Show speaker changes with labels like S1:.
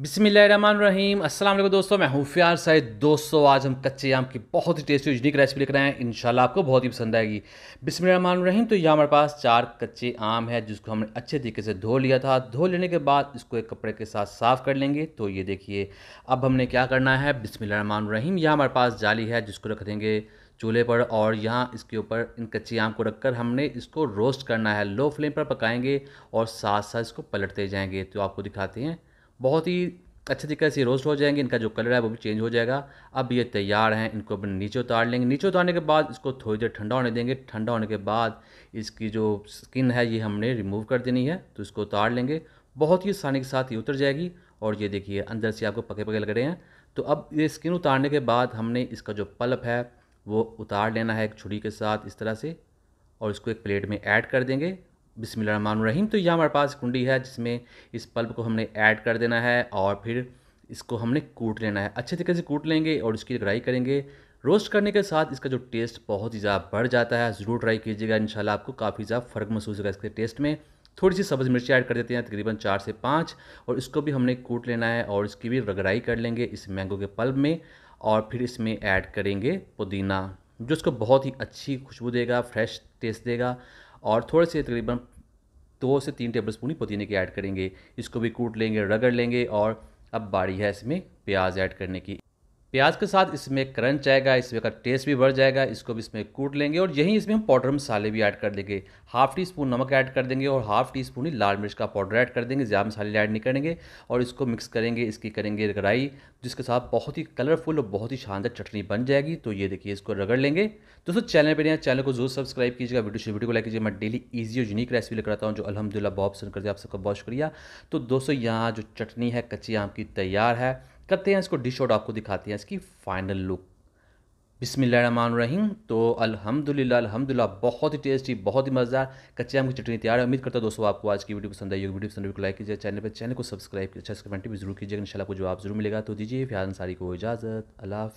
S1: बिसमीम अस्सलाम वालेकुम दोस्तों मैं हूँ फ्यार दोस्तों आज हम कच्चे आम की बहुत ही टेस्टी यूनिक रेसिपी लिख रहे हैं इंशाल्लाह आपको बहुत ही पसंद आएगी बिसमीम तो यहाँ हमारे पास चार कच्चे आम है जिसको हमने अच्छे तरीके से धो लिया था धो लेने के बाद इसको एक कपड़े के साथ साफ़ कर लेंगे तो ये देखिए अब हमने क्या करना है बिसमीम यहाँ हमारे पास जाली है जिसको रख देंगे चूल्हे पर और यहाँ इसके ऊपर इन कच्चे आम को रखकर हमने इसको रोस्ट करना है लो फ्लेम पर पकाएंगे और साथ साथ इसको पलटते जाएंगे तो आपको दिखाते हैं बहुत ही अच्छे तरीके से रोस्ट हो जाएंगे इनका जो कलर है वो भी चेंज हो जाएगा अब ये तैयार हैं इनको अपने नीचे उतार लेंगे नीचे उतारने के बाद इसको थोड़ी देर ठंडा होने देंगे ठंडा होने के बाद इसकी जो स्किन है ये हमने रिमूव कर देनी है तो इसको उतार लेंगे बहुत ही आसानी के साथ ये उतर जाएगी और ये देखिए अंदर से आपको पके पके लग रहे हैं तो अब ये स्किन उतारने के बाद हमने इसका जो पल्प है वो उतार लेना है एक छुरी के साथ इस तरह से और इसको एक प्लेट में ऐड कर देंगे रहीम तो यहाँ हमारे पास कुंडी है जिसमें इस पल्प को हमने ऐड कर देना है और फिर इसको हमने कूट लेना है अच्छे तरीके से कूट लेंगे और इसकी ग्राई करेंगे रोस्ट करने के साथ इसका जो टेस्ट बहुत ही ज़्यादा बढ़ जाता है ज़रूर ट्राई कीजिएगा इन आपको काफ़ी ज़्यादा फ़र्क महसूस होगा इसके टेस्ट में थोड़ी सी सब्ज़ मिर्ची ऐड कर देते हैं तकरीबन चार से पाँच और इसको भी हमने कूट लेना है और इसकी भी रगड़ाई कर लेंगे इस मैंगो के पल्ब में और फिर इसमें ऐड करेंगे पुदीना जो इसको बहुत ही अच्छी खुशबू देगा फ्रेश टेस्ट देगा और थोड़े से तकरीबन दो से तीन टेबल स्पून ही पुदीने के ऐड करेंगे इसको भी कूट लेंगे रगड़ लेंगे और अब बारी है इसमें प्याज ऐड करने की प्याज के साथ इसमें क्रंच आएगा इसमें का टेस्ट भी बढ़ जाएगा इसको भी इसमें कूट लेंगे और यहीं इसमें हम पाउडर मसाले भी ऐड कर देंगे हाफ़ टी स्पून नमक ऐड कर देंगे और हाफ़ टी स्पून ही लाल मिर्च का पाउडर ऐड कर देंगे ज़्यादा मसाले ऐड नहीं करेंगे और इसको मिक्स करेंगे इसकी करेंगे रगड़ाई जिसके साथ बहुत ही कलरफुल और बहुत ही शानदार चटनी बन जाएगी तो ये देखिए इसको रगड़ लेंगे दोस्तों चैनल पर नया चैनल को जरूर सब्सक्राइब कीजिएगा वीडियो वीडियो को लाइक कीजिए मैं डेली ईजी और यूनिक रेसिपी लेकर आता हूँ जो अलहमदिल्ला बहुत पसंद करते हैं आप सबका बहुत शुक्रिया तो दोस्तों यहाँ जो चटनी है कच्ची आम की तैयार है करते हैं इसको डिश आउट आपको दिखाते हैं इसकी फाइनल लुक बिसमान रही तो अलहमदिल्ला अलहमदिल्ला बहुत ही टेस्टी बहुत ही मज़ेदार कच्चे आम की चटनी तैयार है उम्मीद करता हूँ दोस्तों आपको आज की वीडियो पसंद आई होगी वीडियो पसंद को तो लाइक कीजिए चैनल पर चैनल को सब्सक्राइब कीजिए अच्छा कमेंट भी जरूर कीजिएगा इन आपको जवाब जरूर मिलेगा तो दीजिए फिर अंसारी को इजाज़त अला